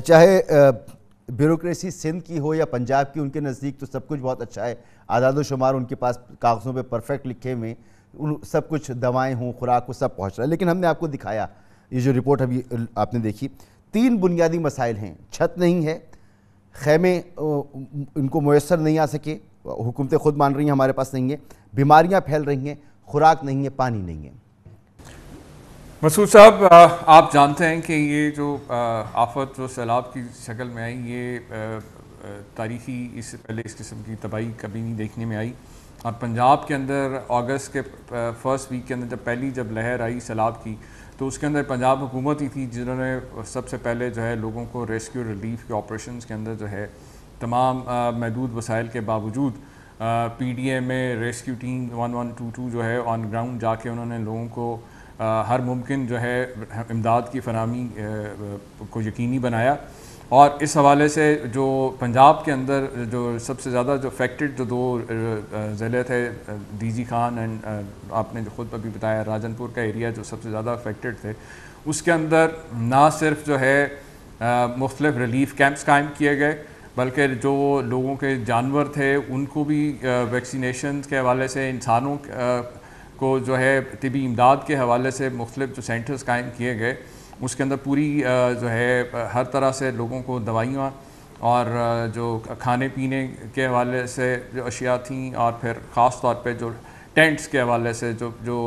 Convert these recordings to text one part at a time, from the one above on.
चाहे ब्यूरोसी सिंध की हो या पंजाब की उनके नज़दीक तो सब कुछ बहुत अच्छा है आदाद शुमार उनके पास कागज़ों पे परफेक्ट लिखे हुए उन सब कुछ दवाएं हों खुराक को सब पहुंच रहा है लेकिन हमने आपको दिखाया ये जो रिपोर्ट अभी आपने देखी तीन बुनियादी मसाइल हैं छत नहीं है खेमे उनको मैसर नहीं आ सके हुकूमतें खुद मान रही हैं हमारे पास नहीं है बीमारियाँ फैल रही हैं खुराक नहीं है पानी नहीं है मसूद साहब आप जानते हैं कि ये जो आफत जो सैलाब की शक्ल में आई ये तारीखी इससे पहले इस किस्म की तबाही कभी नहीं देखने में आई और पंजाब के अंदर अगस्त के फर्स्ट वीक के अंदर जब पहली जब लहर आई सैलाब की तो उसके अंदर पंजाब हुकूमत ही थी जिन्होंने सबसे पहले जो है लोगों को रेस्क्यू रिलीफ के ऑपरेशन के अंदर जो है तमाम महदूद वसाइल के बावजूद पी डी ए में rescue team one one two two जो है ऑन ग्राउंड जाके उन्होंने लोगों को हर मुमकिन जो है इमदाद की फरहमी को यकीनी बनाया और इस हवाले से जो पंजाब के अंदर जो सबसे ज़्यादा जो फैक्टेड जो दो ज़िले थे डीजी खान एंड आपने जो खुद अभी बताया राजनपुर का एरिया जो सबसे ज़्यादा अफेक्टेड थे उसके अंदर ना सिर्फ जो है मुख्तलिफ रिलीफ कैंप्स कायम किए गए बल्कि जो लोगों के जानवर थे उनको भी वैक्सीनेशन के हवाले से इंसानों को जो है तबी इमदाद के हवाले से मुख्तु जो सेंटर्स कायम किए गए उसके अंदर पूरी जो है हर तरह से लोगों को दवाइयाँ और जो खाने पीने के हवाले से जो अशिया थी और फिर ख़ास तौर पर जो टेंट्स के हवाले से जो जो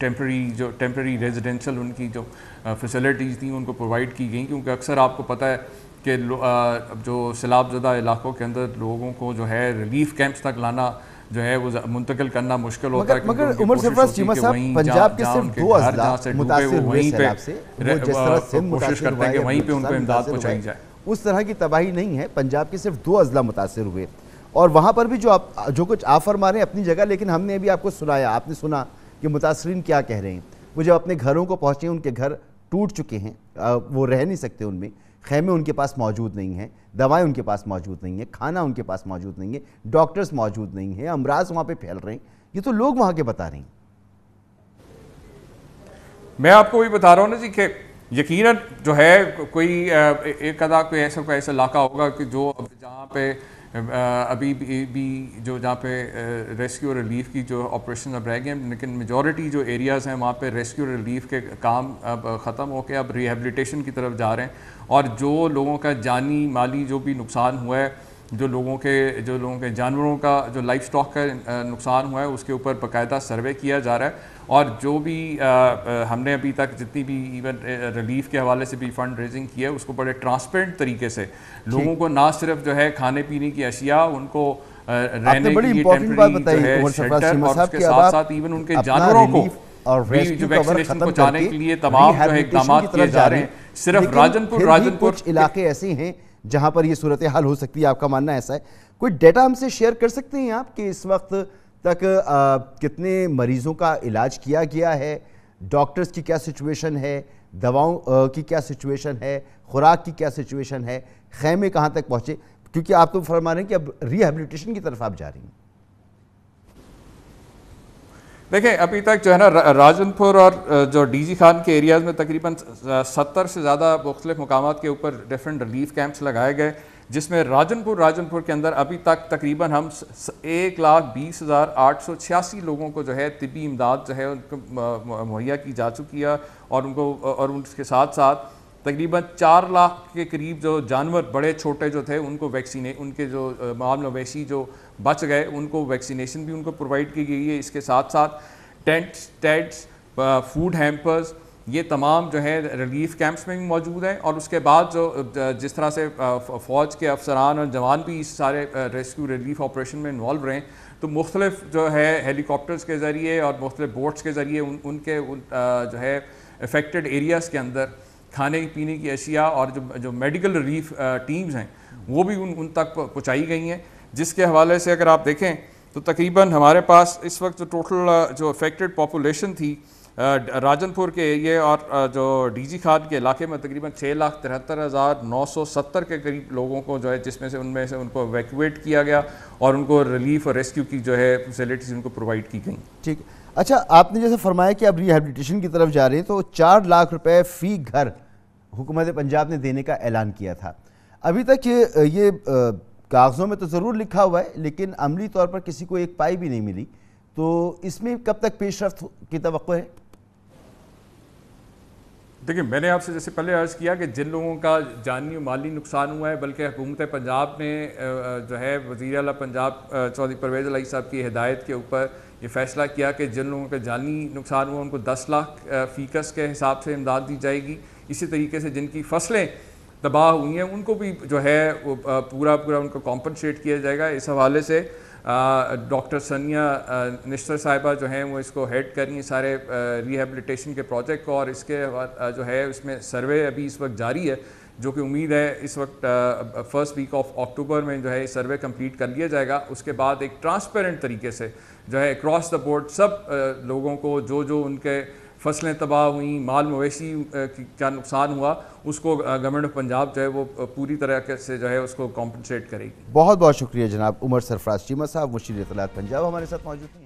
टेम्प्रेरी जो टेम्प्रेरी रेजिडेंशल उनकी जो फैसिलिटीज़ थी उनको प्रोवाइड की गई क्योंकि अक्सर आपको पता है कि जो सैलाबजदा इलाक़ों के अंदर लोगों को जो है रिलीफ़ कैंप्स तक लाना जो है वो मुंतकिल करना मुश्किल होता है मगर उमर सरफराज चीमा साहब पंजाब के सिर्फ दो अजला हुए से वो जिस तरह कोशिश करते हैं कि वहीं पे उनको पहुंचाई जाए उस तरह की तबाही नहीं है पंजाब के सिर्फ दो अजला मुतासर हुए और वहाँ पर भी जो आप जो कुछ आप फरमा रहे हैं अपनी जगह लेकिन हमने अभी आपको सुनाया आपने सुना कि मुतासरीन क्या कह रहे हैं वो जब अपने घरों को पहुँचे उनके घर टूट चुके हैं वो रह नहीं सकते उनमें खेमे उनके पास मौजूद नहीं है दवाएं उनके पास मौजूद नहीं है खाना उनके पास मौजूद नहीं है डॉक्टर्स मौजूद नहीं है अमराज वहाँ पे फैल रहे हैं ये तो लोग वहाँ के बता रहे हैं मैं आपको भी बता रहा हूँ ना जी कि यकीन जो है कोई एक अदा कोई ऐसा कोई ऐसा इलाका होगा कि जो जहाँ पे अभी भी जो जहाँ पे रेस्क्यू और रिलीफ की जो ऑपरेशन अब रह गए लेकिन मेजॉरिटी जो एरियाज़ हैं वहाँ पे रेस्क्यू और रिलीफ के काम अब ख़त्म हो के अब रिहेबलीटेशन की तरफ जा रहे हैं और जो लोगों का जानी माली जो भी नुकसान हुआ है जो लोगों के जो लोगों के जानवरों का जो लाइफ स्टॉक का नुकसान हुआ है उसके ऊपर बाकायदा सर्वे किया जा रहा है और जो भी आ, आ, हमने अभी तक जितनी भी इवन रिलीफ के हवाले से भी फंड रेजिंग की है उसको बड़े ट्रांसपेरेंट तरीके से लोगों को ना सिर्फ जो है खाने पीने की अशिया उनको रहने की बात साथ साथ इवन उनके जानवरों को और जो वैक्सीनेशन को जाने के लिए तमाम जो है इकदाम किए जा रहे हैं सिर्फ राजनपुर राजनपुर इलाके ऐसे हैं जहाँ पर ये सूरत हाल हो सकती है आपका मानना ऐसा है कोई डेटा हमसे शेयर कर सकते हैं आप कि इस वक्त तक आ, कितने मरीजों का इलाज किया गया है डॉक्टर्स की क्या सिचुएशन है दवाओं की क्या सिचुएशन है खुराक की क्या सिचुएशन है खैमे कहाँ तक पहुँचे क्योंकि आप तो फरमा रहे हैं कि अब रिहेबिलिटेशन की तरफ आप जा रही हैं देखें अभी तक जो है ना राजनपुर और जो डीजी खान के एरियाज़ में तकरीबन सत्तर से ज़्यादा मुख्तलिफ मकाम के ऊपर डिफरेंट रिलीफ कैंप्स लगाए गए जिसमें राजनपुर राजनपुर के अंदर अभी तक तकरीबन हम एक लाख बीस हज़ार आठ सौ छियासी लोगों को जो है तिबी इमदाद जो है उनको मुहैया की जा चुकी है और उनको और उनके साथ साथ तकरीबन चार लाख के करीब जो जानवर बड़े छोटे जो थे उनको वैक्सीने उनके जो मामलवैशी जो बच गए उनको वैक्सीनेशन भी उनको प्रोवाइड की गई है इसके साथ साथ टेंट्स टेड्स फूड हैम्पर्स ये तमाम जो है रिलीफ कैंप्स में भी मौजूद हैं और उसके बाद जो जिस तरह से फ़ौज के अफसरान और जवान भी इस सारे रेस्क्यू रिलीफ ऑपरेशन में इन्वॉल्व रहे तो मुख्तलिफ जो है हेलीकॉप्टर्स के ज़रिए और मुख्तलिफ बोट्स के ज़रिए उन, उनके उन, जो है अफेक्टेड एरियाज़ के अंदर खाने पीने की अशिया और जो जो मेडिकल रिलीफ टीम्स हैं वो भी उन उन तक पहुँचाई गई हैं जिसके हवाले से अगर आप देखें तो तकरीबन हमारे पास इस वक्त जो टोटल जो अफेक्टेड पॉपुलेशन थी राजनपुर के ये और जो डीजी खाद के इलाके में तकरीबन छः लाख तिहत्तर हज़ार नौ सौ सत्तर के करीब लोगों को जो है जिसमें से उनमें से उनको वैक्यूएट किया गया और उनको रिलीफ और रेस्क्यू की जो है फैसिलिटीज़ उनको प्रोवाइड की गई ठीक अच्छा आपने जैसे फरमाया कि अब रिहेबिलिटेशन की तरफ जा रहे हैं तो चार लाख रुपये फ़ी घर हुकूमत पंजाब ने देने का ऐलान किया था अभी तक ये ये कागज़ों में तो ज़रूर लिखा हुआ है लेकिन अमली तौर पर किसी को एक पाई भी नहीं मिली तो इसमें कब तक पेशरफ की तो है देखिए मैंने आपसे जैसे पहले अर्ज़ किया कि जिन लोगों का जानी माली नुकसान हुआ है बल्कि हुकूमत पंजाब ने जो है वजीर अला पंजाब चौधरी परवेज़ अली साहब की हिदायत के ऊपर ये फ़ैसला किया कि जिन लोगों का जानी नुकसान हुआ उनको दस लाख फ़ीकस के हिसाब से इमदाद दी जाएगी इसी तरीके से जिनकी फसलें तबाह हुई हैं उनको भी जो है वो पूरा पूरा उनको कॉम्पनसेट किया जाएगा इस हवाले से डॉक्टर सनिया निश्तर साहिबा जो हैं वो इसको हेड कर रही हैं सारे रिहेबलीटेशन के प्रोजेक्ट को और इसके जो है इसमें सर्वे अभी इस वक्त जारी है जो कि उम्मीद है इस वक्त फर्स्ट वीक ऑफ अक्टूबर में जो है सर्वे कंप्लीट कर लिया जाएगा उसके बाद एक ट्रांसपेरेंट तरीके से जो है अक्रॉस द बोर्ड सब आ, लोगों को जो जो उनके फसलें तबाह हुई माल मवेशी क्या नुकसान हुआ उसको गवर्नमेंट ऑफ पंजाब जो है वो पूरी तरह से जो है उसको कॉम्पनसेट करेगी बहुत बहुत शुक्रिया जनाब उमर सरफराज चीमा साहब मुशीर इतलात पंजाब हमारे साथ मौजूद हैं